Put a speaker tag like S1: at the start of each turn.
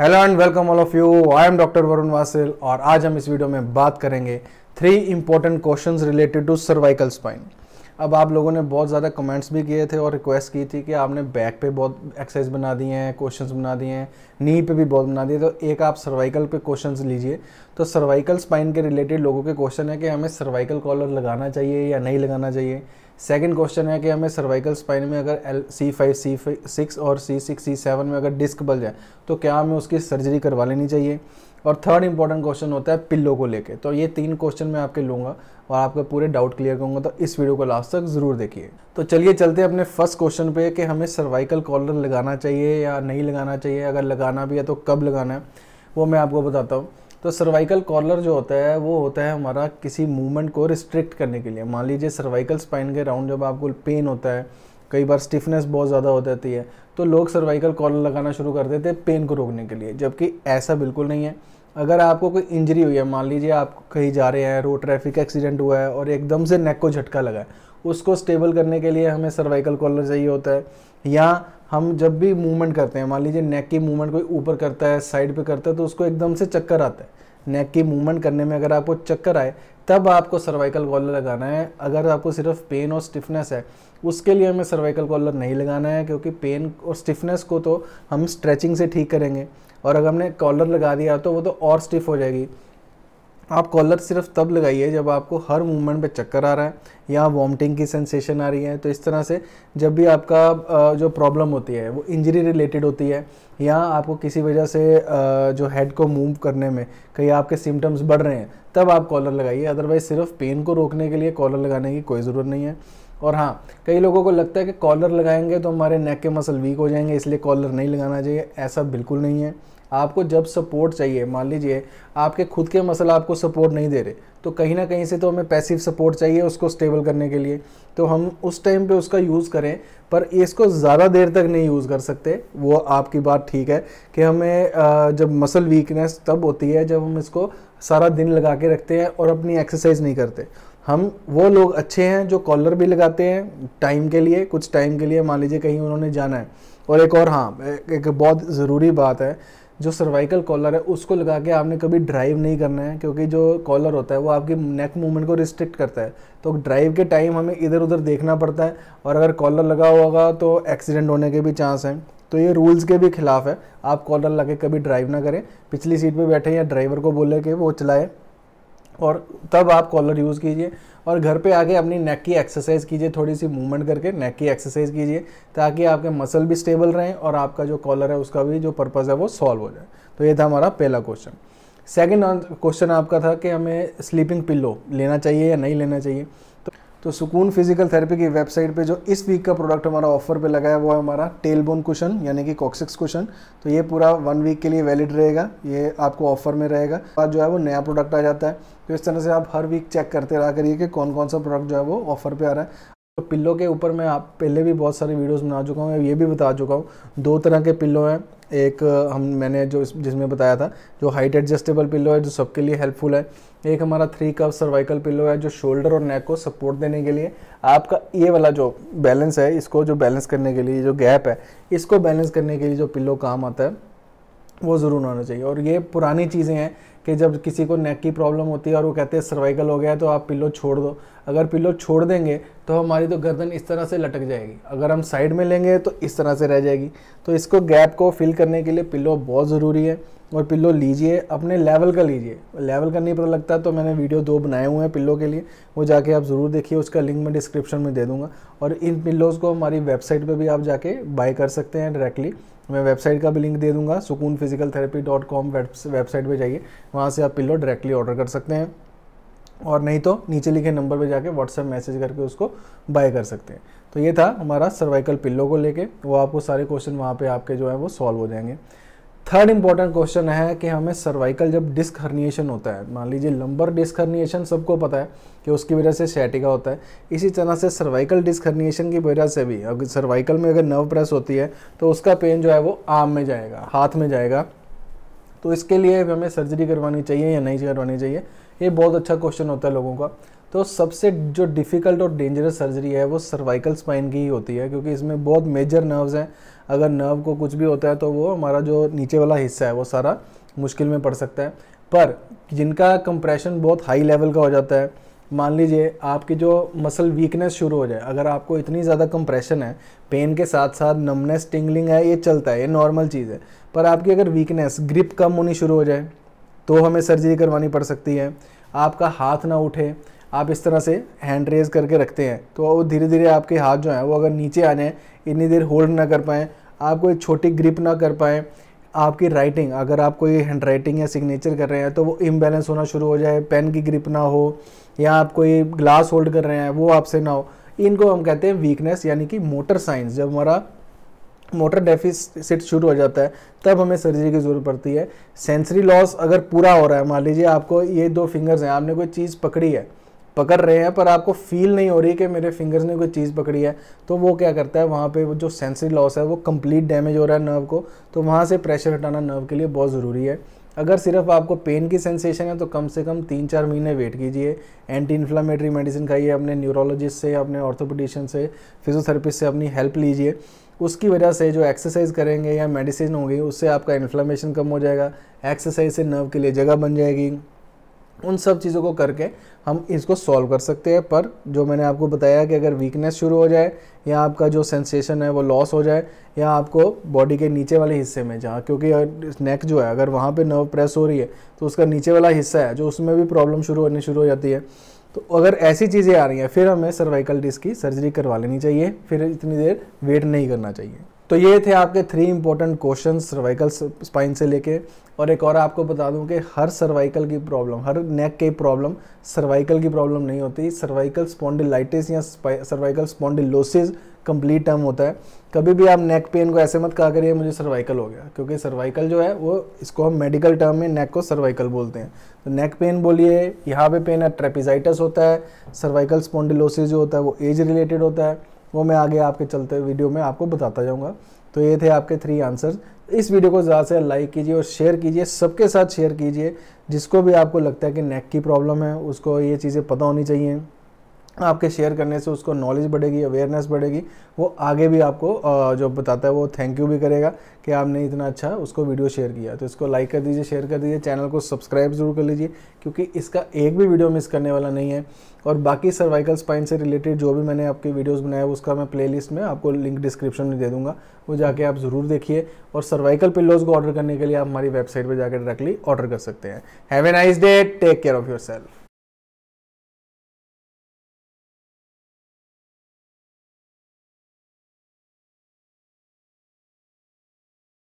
S1: hello and welcome all of you I am doctor Varun Vasil और आज हम इस वीडियो में बात करेंगे three important question related to cervical spine अब आप लोगों ने बहुत ज़्यादा कमेंट्स भी किए थे और रिक्वेस्ट की थी कि आपने बैक पे बहुत एक्सरसाइज बना दिए हैं क्वेश्चंस बना दिए हैं नी पे भी बहुत बना दिए तो एक आप सर्वाइकल पे क्वेश्चन लीजिए तो सर्वाइकल स्पाइन के रिलेटेड लोगों के क्वेश्चन है कि हमें सर्वाइकल कॉलर लगाना चाहिए या नहीं लगाना चाहिए सेकंड क्वेश्चन है कि हमें सर्वाइकल स्पाइन में अगर L C five C six और सी सिक्स सी सेवन में अगर डिस्क बल जाए तो क्या हमें उसकी सर्जरी करवा लेनी चाहिए और थर्ड इंपॉर्टेंट क्वेश्चन होता है पिल्लो को लेके तो ये तीन क्वेश्चन मैं आपके लूँगा और आपके पूरे डाउट क्लियर करूँगा तो इस वीडियो को लास्ट तक ज़रूर देखिए तो चलिए चलते हैं अपने फर्स्ट क्वेश्चन पे कि हमें सर्वाइकल कॉलर लगाना चाहिए या नहीं लगाना चाहिए अगर लगाना भी है तो कब लगाना है वो मैं आपको बताता हूँ तो सर्वाइकल कॉलर जो होता है वो होता है हमारा किसी मूवमेंट को रिस्ट्रिक्ट करने के लिए मान लीजिए सर्वाइकल स्पाइन के राउंड जब आपको पेन होता है कई बार स्टिफनेस बहुत ज़्यादा हो जाती है तो लोग सर्वाइकल कॉलर लगाना शुरू कर देते हैं पेन को रोकने के लिए जबकि ऐसा बिल्कुल नहीं है अगर आपको कोई इंजरी हुई है मान लीजिए आप कहीं जा रहे हैं रोड ट्रैफिक एक्सीडेंट हुआ है और एकदम से नेक को झटका लगा है उसको स्टेबल करने के लिए हमें सर्वाइकल कॉलर चाहिए होता है या हम जब भी मूवमेंट करते हैं मान लीजिए नेक की मूवमेंट कोई ऊपर करता है साइड पे करता है तो उसको एकदम से चक्कर आता है नेक की मूवमेंट करने में अगर आपको चक्कर आए तब आपको सर्वाइकल कॉलर लगाना है अगर आपको सिर्फ पेन और स्टिफनेस है उसके लिए हमें सर्वाइकल कॉलर नहीं लगाना है क्योंकि पेन और स्टिफनेस को तो हम स्ट्रेचिंग से ठीक करेंगे और अगर हमने कॉलर लगा दिया तो वो तो और स्टिफ हो जाएगी आप कॉलर सिर्फ तब लगाइए जब आपको हर मूवमेंट पे चक्कर आ रहा है या वॉमिटिंग की सेंसेशन आ रही है तो इस तरह से जब भी आपका जो प्रॉब्लम होती है वो इंजरी रिलेटेड होती है या आपको किसी वजह से जो हेड को मूव करने में कहीं आपके सिम्टम्स बढ़ रहे हैं तब आप कॉलर लगाइए अदरवाइज़ सिर्फ पेन को रोकने के लिए कॉलर लगाने की कोई ज़रूरत नहीं है और हाँ कई लोगों को लगता है कि कॉलर लगाएंगे तो हमारे नेक के मसल वीक हो जाएंगे इसलिए कॉलर नहीं लगाना चाहिए ऐसा बिल्कुल नहीं है आपको जब सपोर्ट चाहिए मान लीजिए आपके खुद के मसल आपको सपोर्ट नहीं दे रहे तो कहीं ना कहीं से तो हमें पैसिव सपोर्ट चाहिए उसको स्टेबल करने के लिए तो हम उस टाइम पे उसका यूज़ करें पर इसको ज़्यादा देर तक नहीं यूज़ कर सकते वो आपकी बात ठीक है कि हमें जब मसल वीकनेस तब होती है जब हम इसको सारा दिन लगा के रखते हैं और अपनी एक्सरसाइज नहीं करते हम वो लोग अच्छे हैं जो कॉलर भी लगाते हैं टाइम के लिए कुछ टाइम के लिए मान लीजिए कहीं उन्होंने जाना है और एक और हाँ एक बहुत ज़रूरी बात है जो सर्वाइकल कॉलर है उसको लगा के आपने कभी ड्राइव नहीं करना है क्योंकि जो कॉलर होता है वो आपकी नेक मूवमेंट को रिस्ट्रिक्ट करता है तो ड्राइव के टाइम हमें इधर उधर देखना पड़ता है और अगर कॉलर लगा होगा तो एक्सीडेंट होने के भी चांस हैं तो ये रूल्स के भी खिलाफ है आप कॉलर लगे कभी ड्राइव ना करें पिछली सीट पर बैठे या ड्राइवर को बोले कि वो चलाए और तब आप कॉलर यूज़ कीजिए और घर पे आके अपनी नेक की एक्सरसाइज कीजिए थोड़ी सी मूवमेंट करके नेक की एक्सरसाइज कीजिए ताकि आपके मसल भी स्टेबल रहें और आपका जो कॉलर है उसका भी जो पर्पज़ है वो सॉल्व हो जाए तो ये था हमारा पहला क्वेश्चन सेकेंड क्वेश्चन आपका था कि हमें स्लीपिंग पिल्लो लेना चाहिए या नहीं लेना चाहिए तो सुकून फिजिकल थेरेपी की वेबसाइट पे जो इस वीक का प्रोडक्ट हमारा ऑफर पे लगा है वो है हमारा टेलबोन कुशन यानी कि कॉक्सिक्स कुशन तो ये पूरा वन वीक के लिए वैलिड रहेगा ये आपको ऑफर में रहेगा बाद जो है वो नया प्रोडक्ट आ जाता है तो इस तरह से आप हर वीक चेक करते रहा करिए कि कौन कौन सा प्रोडक्ट जो है वो ऑफर पे आ रहा है तो पिल्लों के ऊपर मैं आप पहले भी बहुत सारे वीडियोस बना चुका हूँ ये भी बता चुका हूँ दो तरह के पिल्लो हैं एक हम मैंने जो जिसमें बताया था जो हाइट एडजस्टेबल पिल्लो है जो सबके लिए हेल्पफुल है एक हमारा थ्री कप सर्वाइकल पिल्लो है जो शोल्डर और नेक को सपोर्ट देने के लिए आपका ये वाला जो बैलेंस है इसको जो बैलेंस करने के लिए जो गैप है इसको बैलेंस करने के लिए जो पिल्लो काम आता है वो ज़रूर होना चाहिए और ये पुरानी चीज़ें हैं कि जब किसी को नेक की प्रॉब्लम होती है और वो कहते हैं सर्वाइकल हो गया है तो आप पिल्लो छोड़ दो अगर पिल्लो छोड़ देंगे तो हमारी तो गर्दन इस तरह से लटक जाएगी अगर हम साइड में लेंगे तो इस तरह से रह जाएगी तो इसको गैप को फिल करने के लिए पिल्लो बहुत ज़रूरी है और पिल्लो लीजिए अपने लेवल का लीजिए लेवल का नहीं पता लगता तो मैंने वीडियो दो बनाए हुए हैं पिल्लो के लिए वो जाके आप ज़रूर देखिए उसका लिंक मैं डिस्क्रिप्शन में दे दूँगा और इन पिल्लोज़ को हमारी वेबसाइट पर भी आप जाके बाई कर सकते हैं डायरेक्टली मैं वेबसाइट का भी लिंक दे दूँगा Sukoon physical therapy dot com website पर जाइए वहाँ से आप पिल्लो डायरेक्टली ऑर्डर कर सकते हैं और नहीं तो नीचे लिखे नंबर पे जाके व्हाट्सएप मैसेज करके उसको बाय कर सकते हैं तो ये था हमारा सर्वाइकल पिल्लो को लेके वो आपको सारे क्वेश्चन वहाँ पे आपके जो है वो सॉल्व हो जाएंगे थर्ड इम्पॉर्टेंट क्वेश्चन है कि हमें सर्वाइकल जब डिस्क हर्निएशन होता है मान लीजिए लंबर डिस्क हर्निएशन सबको पता है कि उसकी वजह से शैटिका होता है इसी तरह से सर्वाइकल डिस्क हर्निएशन की वजह से भी अगर सर्वाइकल में अगर नर्व प्रेस होती है तो उसका पेन जो है वो आर्म में जाएगा हाथ में जाएगा तो इसके लिए हमें सर्जरी करवानी चाहिए या नहीं करवानी चाहिए ये बहुत अच्छा क्वेश्चन होता है लोगों का तो सबसे जो डिफ़िकल्ट और डेंजरस सर्जरी है वो सर्वाइकल स्पाइन की ही होती है क्योंकि इसमें बहुत मेजर नर्व्स हैं अगर नर्व को कुछ भी होता है तो वो हमारा जो नीचे वाला हिस्सा है वो सारा मुश्किल में पड़ सकता है पर जिनका कंप्रेशन बहुत हाई लेवल का हो जाता है मान लीजिए आपकी जो मसल वीकनेस शुरू हो जाए अगर आपको इतनी ज़्यादा कंप्रेशन है पेन के साथ साथ नमनेस टिंगलिंग है ये चलता है ये नॉर्मल चीज़ है पर आपकी अगर वीकनेस ग्रिप कम होनी शुरू हो जाए तो हमें सर्जरी करवानी पड़ सकती है आपका हाथ ना उठे आप इस तरह से हैंड रेज करके रखते हैं तो वो धीरे धीरे आपके हाथ जो हैं वो अगर नीचे आ जाएँ इतनी देर होल्ड ना कर पाएँ आप कोई छोटी ग्रिप ना कर पाएँ आपकी राइटिंग अगर आप कोई हैंड राइटिंग या सिग्नेचर कर रहे हैं तो वो इम्बेलेंस होना शुरू हो जाए पेन की ग्रिप ना हो या आप कोई ग्लास होल्ड कर रहे हैं वो आपसे ना हो इनको हम कहते हैं वीकनेस यानी कि मोटर साइंस जब हमारा मोटर डेफिसिट शुरू हो जाता है तब हमें सर्जरी की ज़रूरत पड़ती है सेंसरी लॉस अगर पूरा हो रहा है मान लीजिए आपको ये दो फिंगर्स हैं आपने कोई चीज़ पकड़ी है पकड़ रहे हैं पर आपको फील नहीं हो रही कि मेरे फिंगर्स ने कोई चीज़ पकड़ी है तो वो क्या करता है वहाँ पे जो सेंसरी लॉस है वो कंप्लीट डैमेज हो रहा है नर्व को तो वहाँ से प्रेशर हटाना नर्व के लिए बहुत ज़रूरी है अगर सिर्फ आपको पेन की सेंसेशन है तो कम से कम तीन चार महीने वेट कीजिए एंटी इन्फ्लामेटरी मेडिसिन खाइए अपने न्यूरोलॉजिस्ट से अपने ऑर्थोपेडिशन से फिजियोथेरेपिस्ट से अपनी हेल्प लीजिए उसकी वजह से जो एक्सरसाइज करेंगे या मेडिसिन होगी उससे आपका इन्फ्लामेशन कम हो जाएगा एक्सरसाइज से नर्व के लिए जगह बन जाएगी उन सब चीज़ों को करके हम इसको सॉल्व कर सकते हैं पर जो मैंने आपको बताया कि अगर वीकनेस शुरू हो जाए या आपका जो सेंसेशन है वो लॉस हो जाए या आपको बॉडी के नीचे वाले हिस्से में जहाँ क्योंकि नेक जो है अगर वहाँ पे नर्व प्रेस हो रही है तो उसका नीचे वाला हिस्सा है जो उसमें भी प्रॉब्लम शुरू होनी शुरू हो जाती है तो अगर ऐसी चीज़ें आ रही हैं फिर हमें सर्वाइकल डिस्क की सर्जरी करवा लेनी चाहिए फिर इतनी देर वेट नहीं करना चाहिए तो ये थे आपके three important question cervical spine से लेके और एक और आपको बता दूं कि हर सर्वाइकल की प्रॉब्लम हर नेक की प्रॉब्लम सर्वाइकल की प्रॉब्लम नहीं होती सर्वाइकल स्पॉन्डिलाइटिस या सर्वाइकल स्पॉन्डिलोसिस कंप्लीट टर्म होता है कभी भी आप नेक पेन को ऐसे मत कहा करिए मुझे सर्वाइकल हो गया क्योंकि सर्वाइकल जो है वो इसको हम मेडिकल टर्म में नेक को सर्वाइकल बोलते हैं तो नेक पेन बोलिए यहाँ पे पेन है ट्रेपिजाइटस होता है सर्वाइकल स्पॉन्डिलोसिस जो होता है वो एज रिलेटेड होता है वो मैं आगे आपके चलते वीडियो में आपको बताता जाऊँगा तो ये थे आपके थ्री आंसर्स इस वीडियो को ज़्यादा से लाइक कीजिए और शेयर कीजिए सबके साथ शेयर कीजिए जिसको भी आपको लगता है कि नेक की प्रॉब्लम है उसको ये चीज़ें पता होनी चाहिए आपके शेयर करने से उसको नॉलेज बढ़ेगी अवेयरनेस बढ़ेगी वो आगे भी आपको जो बताता है वो थैंक यू भी करेगा कि आपने इतना अच्छा उसको वीडियो शेयर किया तो इसको लाइक कर दीजिए शेयर कर दीजिए चैनल को सब्सक्राइब जरूर कर लीजिए क्योंकि इसका एक भी वीडियो मिस करने वाला नहीं है और बाकी सर्वाइकल स्पाइन से रिलेटेड जो भी मैंने आपकी वीडियोज़ बनाए उसका मैं प्ले में आपको लिंक डिस्क्रिप्शन में दे दूँगा वो जाके आप ज़रूर देखिए और सर्वाइकल पिल्लोज़ को ऑर्डर करने के लिए आप हमारी वेबसाइट पर जाकर डायरेक्टली ऑर्डर कर सकते हैं have a nice day take care of your self